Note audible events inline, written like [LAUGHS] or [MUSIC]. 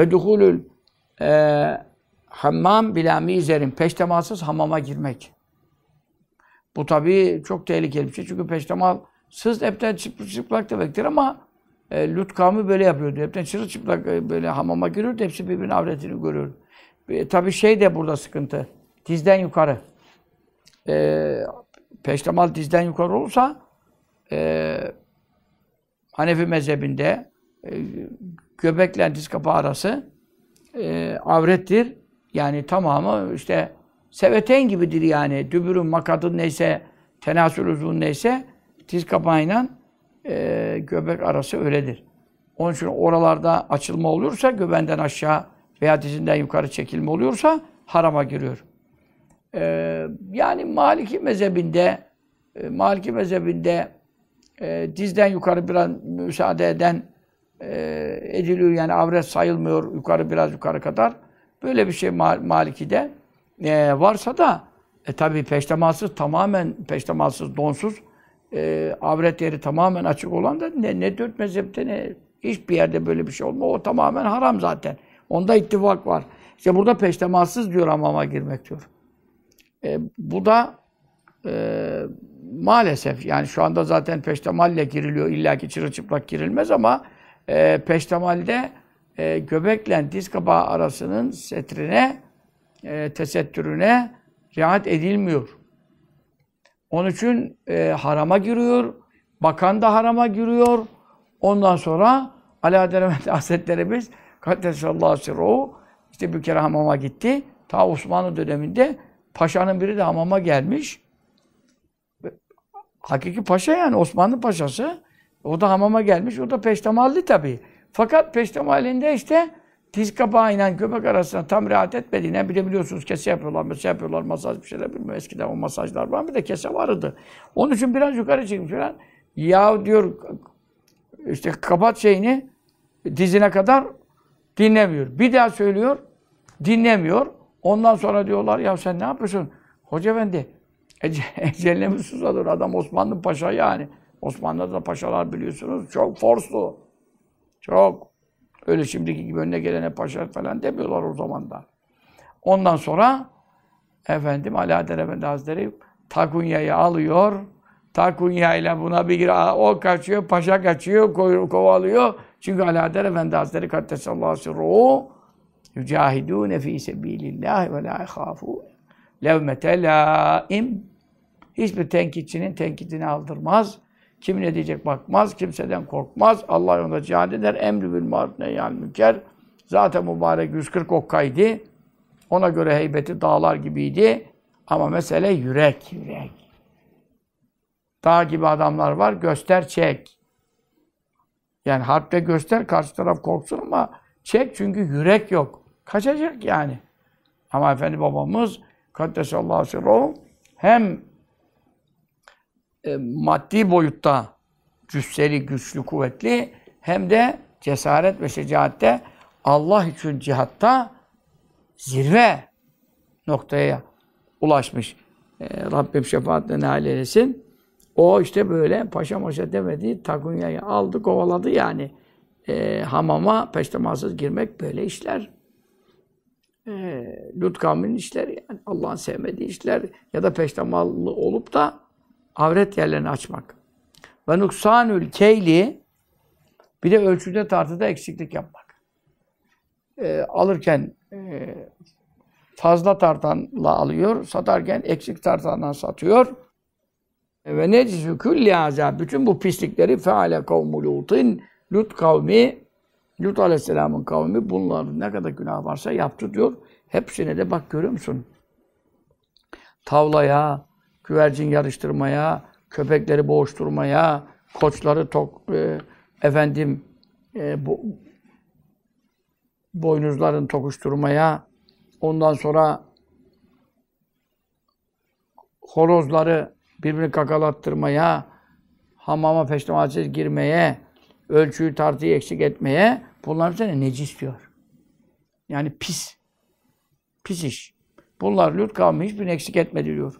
Ve duhulül e, hammam bila mizerin peştemalsız hamama girmek. Bu tabii çok tehlikeli bir şey. Çünkü peştemalsız hepten çıplak demektir ama e, Lut kavmi böyle yapıyordu. Hepten çıplak e, böyle hamama giriyordu. Hepsi birbirinin avretini görür E, tabii şey de burada sıkıntı. Dizden yukarı. E, peştemal dizden yukarı olursa e, Hanefi mezhebinde e, Göbekle diz kapağı arası e, avrettir. Yani tamamı işte seveten gibidir yani. Dübürün, makadın neyse, tenasül uzun neyse diz kapağıyla e, göbek arası öyledir. Onun için oralarda açılma olursa göbenden aşağı veya dizinden yukarı çekilme oluyorsa harama giriyor. Ee, yani Maliki mezhebinde e, Maliki mezhebinde e, dizden yukarı bir an müsaade eden ee, ediliyor yani avret sayılmıyor yukarı biraz yukarı kadar. Böyle bir şey mal, Maliki'de e, varsa da e, tabii peştematsız tamamen peştematsız donsuz e, avret yeri tamamen açık olan da ne, ne dört mezhepte ne hiçbir yerde böyle bir şey olmuyor O tamamen haram zaten. Onda ittifak var. İşte burada peştematsız diyor hamama girmek diyor. E, bu da e, maalesef yani şu anda zaten peştemalle giriliyor. İlla ki çırılçıplak girilmez ama e, peştemalde e, göbekle diz kabağı arasının setrine, e, tesettürüne riayet edilmiyor. Onun için e, harama giriyor, bakan da harama giriyor. Ondan sonra Ala Deremet [LAUGHS] Hazretlerimiz Kattesallahu Sirru işte bir kere hamama gitti. Ta Osmanlı döneminde paşanın biri de hamama gelmiş. Hakiki paşa yani Osmanlı paşası. O da hamama gelmiş, o da peştemalli tabii. Fakat peştemalinde işte diz kapağıyla köpek arasında tam rahat etmediğine bir de biliyorsunuz kese yapıyorlar, mese yapıyorlar, masaj bir şeyler bilmiyorum. Eskiden o masajlar var bir de kese vardı. Onun için biraz yukarı çıkmış falan. Ya diyor işte kapat şeyini dizine kadar dinlemiyor. Bir daha söylüyor, dinlemiyor. Ondan sonra diyorlar ya sen ne yapıyorsun? Hoca efendi, [LAUGHS] ecellemi susadır adam Osmanlı Paşa yani. Osmanlı'da da paşalar biliyorsunuz çok forslu. Çok. Öyle şimdiki gibi önüne gelene paşa falan demiyorlar o zaman da. Ondan sonra efendim Alaaddin Efendi Hazretleri Takunya'yı alıyor. Takunya ile buna bir gir, o kaçıyor, paşa kaçıyor, kovalıyor. Çünkü Alaaddin Efendi Hazretleri Kaddesallahu sirruhu yücahidûne fî sebîlillâhi ve lâ ehâfûne levmete lâim. Hiçbir tenkitçinin tenkitini aldırmaz. Kim ne diyecek bakmaz, kimseden korkmaz. Allah yolunda cihad eder. Emri bil maruf yani münker. Zaten mübarek 140 okkaydı. Ona göre heybeti dağlar gibiydi. Ama mesele yürek, yürek. Dağ gibi adamlar var, göster, çek. Yani harpte göster, karşı taraf korksun ama çek çünkü yürek yok. Kaçacak yani. Ama Efendi babamız Kaddesallahu sirruhu hem e, maddi boyutta cüsseli, güçlü, kuvvetli hem de cesaret ve şecaatte Allah için cihatta zirve noktaya ulaşmış. E, Rabbim şefaatle nail eylesin. O işte böyle paşa maşa demedi, takunyayı aldı, kovaladı yani. E, hamama peştemalsız girmek böyle işler. E, Lut kavminin işleri yani Allah'ın sevmediği işler ya da peştemallı olup da Avret yerlerini açmak. Ve nuksanül keyli bir de ölçüde tartıda eksiklik yapmak. E, alırken e, fazla tartanla alıyor, satarken eksik tartandan satıyor. E, ve necizü külli azab bütün bu pislikleri feale kavmu lutin, Lut kavmi, Lut aleyhisselamın kavmi bunların ne kadar günah varsa yaptı diyor. Hepsine de bak görüyor musun? Tavlaya, güvercin yarıştırmaya, köpekleri boğuşturmaya, koçları tok, e, efendim e, bu, boynuzların tokuşturmaya, ondan sonra horozları birbirini kakalattırmaya, hamama peştematsiz girmeye, ölçüyü tartıyı eksik etmeye bunlar üzerine necis diyor. Yani pis. Pis iş. Bunlar Lut kavmi hiçbirini eksik etmedi diyor.